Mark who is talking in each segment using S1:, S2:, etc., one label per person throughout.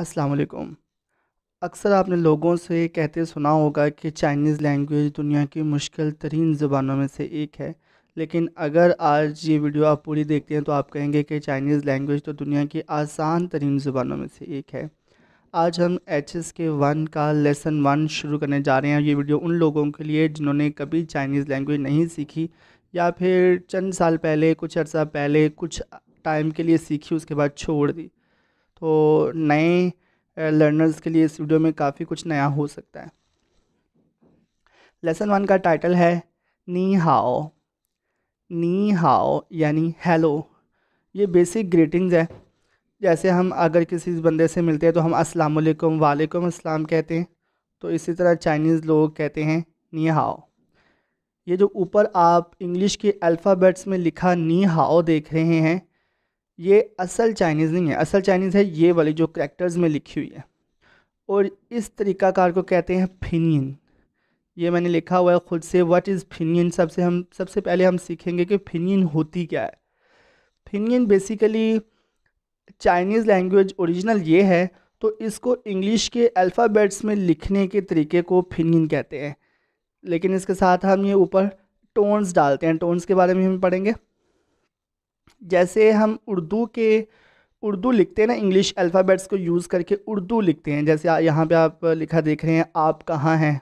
S1: अस्सलाम वालेकुम अक्सर आपने लोगों से कहते सुना होगा कि चाइनीज़ लैंग्वेज दुनिया की मुश्किल तरीन ज़ुबानों में से एक है लेकिन अगर आज ये वीडियो आप पूरी देखते हैं तो आप कहेंगे कि चाइनीज़ लैंग्वेज तो दुनिया की आसान तरीन ज़ुबानों में से एक है आज हम एच एस के वन का लेसन वन शुरू करने जा रहे हैं ये वीडियो उन लोगों के लिए जिन्होंने कभी चाइनीज़ लैंग्वेज नहीं सीखी या फिर चंद साल पहले कुछ अर्सा पहले कुछ टाइम के लिए सीखी उसके बाद छोड़ दी तो नए लर्नर्स के लिए इस वीडियो में काफ़ी कुछ नया हो सकता है लेसन वन का टाइटल है नी हाओ नी हाओ यानी हेलो ये बेसिक ग्रीटिंग्स है जैसे हम अगर किसी बंदे से मिलते हैं तो हम अस्सलाम वालेकुम वालेकुम अस्सलाम कहते हैं तो इसी तरह चाइनीज़ लोग कहते हैं नी हाओ ये जो ऊपर आप इंग्लिश के अल्फ़ाबेट्स में लिखा नी हाओ देख रहे हैं ये असल चाइनीज़ नहीं है असल चाइनीज़ है ये वाली जो करेक्टर्स में लिखी हुई है और इस तरीक़ाकार को कहते हैं फिनियन ये मैंने लिखा हुआ है ख़ुद से व्हाट इज़ फिनियन सबसे हम सबसे पहले हम सीखेंगे कि फिनियन होती क्या है pinyin basically Chinese language original ये है तो इसको इंग्लिश के अल्फ़ाबेट्स में लिखने के तरीके को फिनियन कहते हैं लेकिन इसके साथ हम ये ऊपर टोन्स डालते हैं टोन्स के बारे में हम पढ़ेंगे जैसे हम उर्दू के उर्दू लिखते हैं ना इंग्लिश अल्फ़ाबेट्स को यूज़ करके उर्दू लिखते हैं जैसे यहाँ पे आप लिखा देख रहे हैं आप कहाँ हैं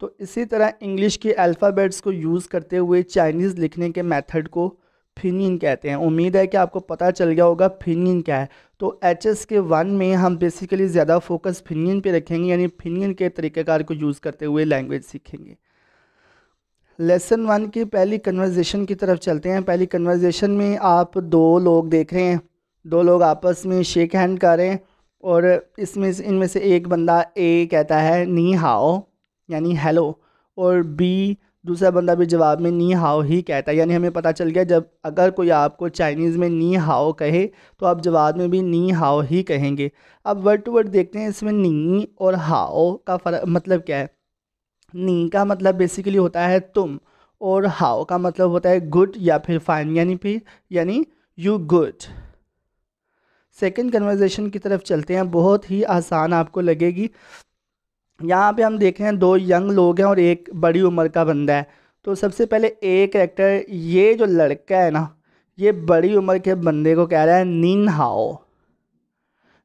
S1: तो इसी तरह इंग्लिश के अल्फ़ाबेट्स को यूज़ करते हुए चाइनीज़ लिखने के मेथड को फिनिन कहते हैं उम्मीद है कि आपको पता चल गया होगा फिनिन क्या है तो एच एस के वन में हम बेसिकली ज़्यादा फोकस फिनिन पे रखेंगे यानी फिनिन के तरीक़ेकार को यूज़ करते हुए लैंग्वेज सीखेंगे लेसन वन की पहली कन्वर्जेशन की तरफ चलते हैं पहली कन्वर्जेशन में आप दो लोग देख रहे हैं दो लोग आपस में शेक हैंड कर रहे हैं और इसमें इनमें से एक बंदा ए कहता है नी हाओ यानी हेलो और बी दूसरा बंदा भी जवाब में नी हाओ ही कहता है यानी हमें पता चल गया जब अगर कोई आपको चाइनीज़ में नी हाओ कहे तो आप जवाब में भी नी हाओ ही कहेंगे अब वर्ड टू वर्ड देखते हैं इसमें नी और हाओ का फ़र्क मतलब क्या है नी का मतलब बेसिकली होता है तुम और हाउ का मतलब होता है गुड या फिर फाइन यानी फिर यानी यू गुड सेकेंड कन्वर्जेशन की तरफ चलते हैं बहुत ही आसान आपको लगेगी यहाँ पे हम देख रहे हैं दो यंग लोग हैं और एक बड़ी उम्र का बंदा है तो सबसे पहले ए करेक्टर ये जो लड़का है ना ये बड़ी उम्र के बंदे को कह रहा है नीन हाओ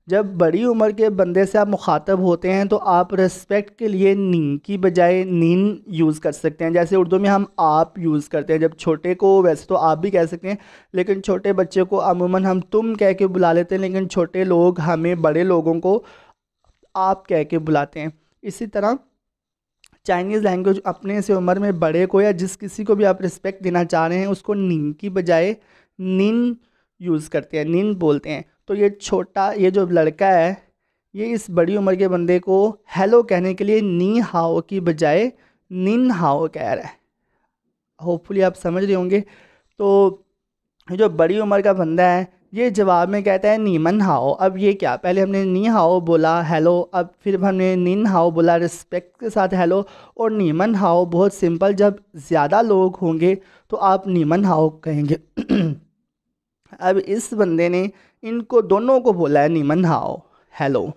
S1: जब बड़ी उम्र के बंदे से आप मुखातब होते हैं तो आप रेस्पेक्ट के लिए नी की बजाय नीन यूज़ कर सकते हैं जैसे उर्दू में हम आप यूज़ करते हैं जब छोटे को वैसे तो आप भी कह सकते हैं लेकिन छोटे बच्चे को अमूमन हम तुम कह के बुला लेते हैं लेकिन छोटे लोग हमें बड़े लोगों को आप कह के बुलाते हैं इसी तरह चाइनीज़ लैंग्वेज अपने से उम्र में बड़े को या जिस किसी को भी आप रिस्पेक्ट देना चाह रहे हैं उसको नी की बजाय नीन यूज़ करते हैं नीन बोलते हैं तो ये छोटा ये जो लड़का है ये इस बड़ी उम्र के बंदे को हेलो कहने के लिए नी हाओ की बजाय निन हाओ कह रहा है होपफुली आप समझ रहे होंगे तो जो बड़ी उम्र का बंदा है ये जवाब में कहता है नीमन हाओ अब ये क्या पहले हमने नी हाओ बोला हेलो अब फिर हमने निन हाओ बोला रिस्पेक्ट के साथ हेलो और नीमन हाओ बहुत सिंपल जब ज़्यादा लोग होंगे तो आप नीमन हाओ कहेंगे अब इस बंदे ने इनको दोनों को बोला है नीमन हाओ हेलो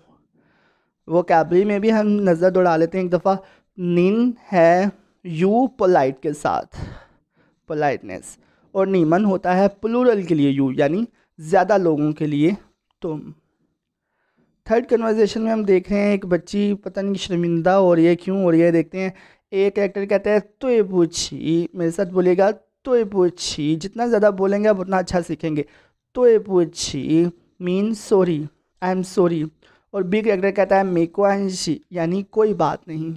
S1: वो कैबरी में भी हम नज़र दौड़ा लेते हैं एक दफ़ा नीन है यू पोलाइट के साथ पोलाइटनेस और नीमन होता है प्लूरल के लिए यू यानी ज़्यादा लोगों के लिए तुम थर्ड कन्वर्जेशन में हम देख रहे हैं एक बच्ची पता नहीं शर्मिंदा हो रही है क्यों हो रही है देखते हैं एक एक्टर कहता है तो ये पूछी मेरे साथ बोलेगा तो ए पूछी जितना ज़्यादा बोलेंगे आप उतना अच्छा सीखेंगे तो ए पूछी mean sorry I am sorry और बी करेक्टर कहता है आंशी यानी कोई बात नहीं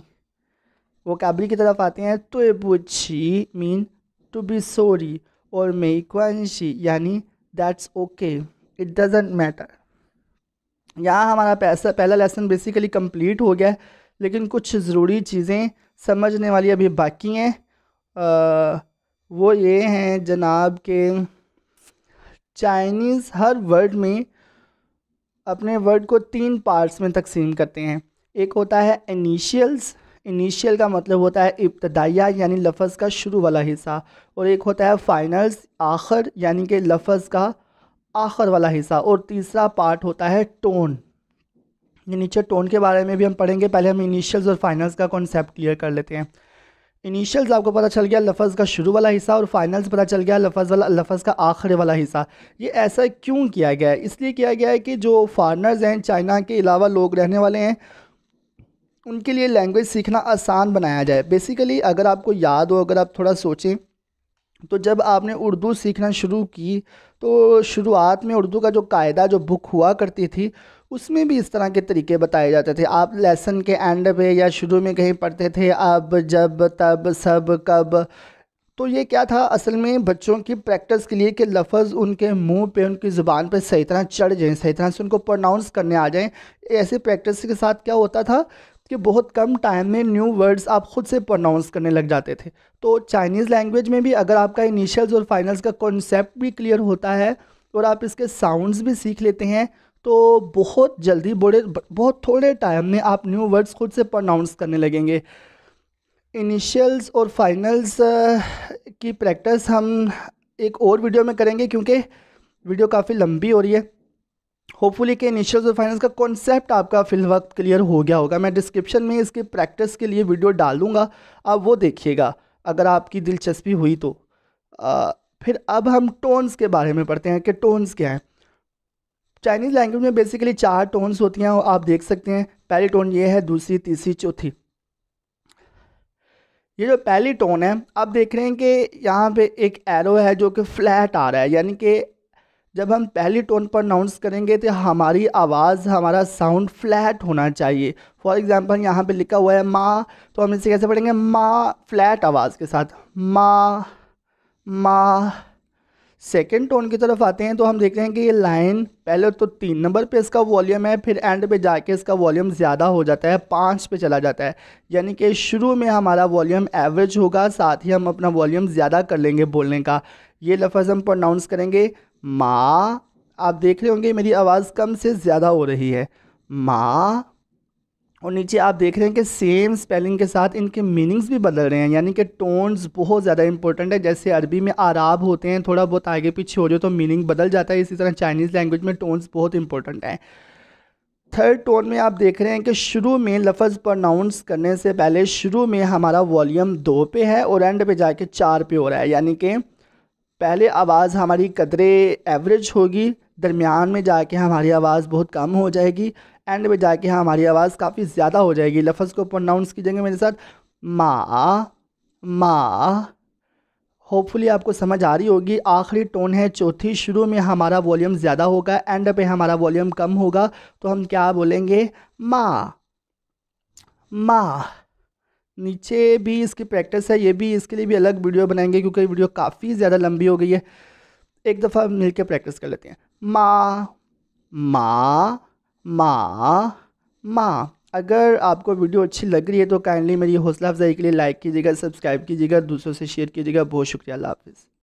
S1: वो काबरी की तरफ आते हैं तो ए पूछी मीन टू बी सॉरी और आंशी यानी that's okay it doesn't matter यहाँ हमारा पैसा पहला लेसन बेसिकली कंप्लीट हो गया लेकिन कुछ ज़रूरी चीज़ें समझने वाली अभी बाकी हैं वो ये हैं जनाब के चाइनीज़ हर वर्ड में अपने वर्ड को तीन पार्ट्स में तकसीम करते हैं एक होता है इनिशियल्स इनिशियल का मतलब होता है इब्तदाया यानी लफ्ज़ का शुरू वाला हिस्सा और एक होता है फाइनल्स आखिर यानी कि लफ्ज़ का आखिर वाला हिस्सा और तीसरा पार्ट होता है टोन ये नीचे टोन के बारे में भी हम पढ़ेंगे पहले हम इनिशियल्स और फाइनल्स का कॉन्सेप्ट क्लियर कर लेते हैं इनिशियल्स आपको पता चल गया लफज का शुरू वाला हिस्सा और फाइनल्स पता चल गया लफज वाला लफज का आखिर वाला हिस्सा ये ऐसा क्यों किया गया है इसलिए किया गया है कि जो फॉरनर्स हैं चाइना के अलावा लोग रहने वाले हैं उनके लिए लैंग्वेज सीखना आसान बनाया जाए बेसिकली अगर आपको याद हो अगर आप थोड़ा सोचें तो जब आपने उर्दू सीखना शुरू की तो शुरुआत में उर्दू का जो कायदा जो बुक हुआ करती थी उसमें भी इस तरह के तरीके बताए जाते थे आप लेसन के एंड पे या शुरू में कहीं पढ़ते थे अब जब तब सब कब तो ये क्या था असल में बच्चों की प्रैक्टिस के लिए कि लफ्ज़ उनके मुंह पे उनकी ज़ुबान पे सही तरह चढ़ जाएं सही तरह से उनको प्रोनाउंस करने आ जाएं ऐसे प्रैक्टिस के साथ क्या होता था कि बहुत कम टाइम में न्यू वर्ड्स आप ख़ुद से प्रोनाउंस करने लग जाते थे तो चाइनीज़ लैंग्वेज में भी अगर आपका इनिशियल्स और फाइनल्स का कॉन्सेप्ट भी क्लियर होता है और आप इसके साउंडस भी सीख लेते हैं तो बहुत जल्दी बड़े बहुत थोड़े टाइम में आप न्यू वर्ड्स खुद से प्रोनाउंस करने लगेंगे इनिशियल्स और फाइनल्स की प्रैक्टिस हम एक और वीडियो में करेंगे क्योंकि वीडियो काफ़ी लंबी हो रही है होपफुली के इनिशियल्स और फाइनल्स का कॉन्सेप्ट आपका फिल वक्त क्लियर हो गया होगा मैं डिस्क्रिप्शन में इसकी प्रैक्टिस के लिए वीडियो डालूँगा आप वो देखिएगा अगर आपकी दिलचस्पी हुई तो आ, फिर अब हम टोन्स के बारे में पढ़ते हैं कि टोन्स क्या हैं चाइनीज़ लैंग्वेज में बेसिकली चार टोन्स होती हैं आप देख सकते हैं पहली टोन ये है दूसरी तीसरी चौथी ये जो पहली टोन है आप देख रहे हैं कि यहाँ पे एक एरो है जो कि फ्लैट आ रहा है यानी कि जब हम पहली टोन पर अनाउंस करेंगे तो हमारी आवाज़ हमारा साउंड फ्लैट होना चाहिए फॉर एग्ज़ाम्पल यहाँ पे लिखा हुआ है माँ तो हम इसे कैसे पढ़ेंगे माँ फ्लैट आवाज़ के साथ माँ माँ सेकेंड टोन की तरफ आते हैं तो हम देखते हैं कि ये लाइन पहले तो तीन नंबर पे इसका वॉल्यूम है फिर एंड पे जाके इसका वॉल्यूम ज़्यादा हो जाता है पाँच पे चला जाता है यानी कि शुरू में हमारा वॉल्यूम एवरेज होगा साथ ही हम अपना वॉल्यूम ज़्यादा कर लेंगे बोलने का ये लफज हम प्रोनाउंस करेंगे माँ आप देख रहे होंगे मेरी आवाज़ कम से ज़्यादा हो रही है माँ और नीचे आप देख रहे हैं कि सेम स्पेलिंग के साथ इनके मीनिंग्स भी बदल रहे हैं यानी कि टोन्स बहुत ज़्यादा इंपॉर्टेंट है जैसे अरबी में आराब होते हैं थोड़ा बहुत आगे पीछे हो जाए तो मीनिंग बदल जाता है इसी तरह चाइनीज़ लैंग्वेज में टोन्स बहुत इंपॉर्टेंट हैं थर्ड टोन में आप देख रहे हैं कि शुरू में लफ्ज़ प्रोनाउंस करने से पहले शुरू में हमारा वॉल्यूम दो पे है और एंड पे जाके चार पे हो रहा है यानी कि पहले आवाज़ हमारी कदरे एवरेज होगी दरमियान में जाके हमारी आवाज़ बहुत कम हो जाएगी एंड में जाके हाँ हमारी आवाज़ काफ़ी ज़्यादा हो जाएगी लफ्ज़ को प्रोनाउंस कीजिएगा मेरे साथ माँ माँ होपफुली आपको समझ आ रही होगी आखिरी टोन है चौथी शुरू में हमारा वॉल्यूम ज़्यादा होगा एंड पे हमारा वॉल्यूम कम होगा तो हम क्या बोलेंगे माँ माँ नीचे भी इसकी प्रैक्टिस है ये भी इसके लिए भी अलग वीडियो बनाएंगे क्योंकि वीडियो काफ़ी ज़्यादा लंबी हो गई है एक दफ़ा मिलके प्रैक्टिस कर लेते हैं माँ माँ माँ माँ अगर आपको वीडियो अच्छी लग रही है तो काइंडली मेरी हौसला अफजाई के लिए लाइक कीजिएगा सब्सक्राइब कीजिएगा दूसरों से शेयर कीजिएगा बहुत शुक्रिया अल्लाह हाफिज़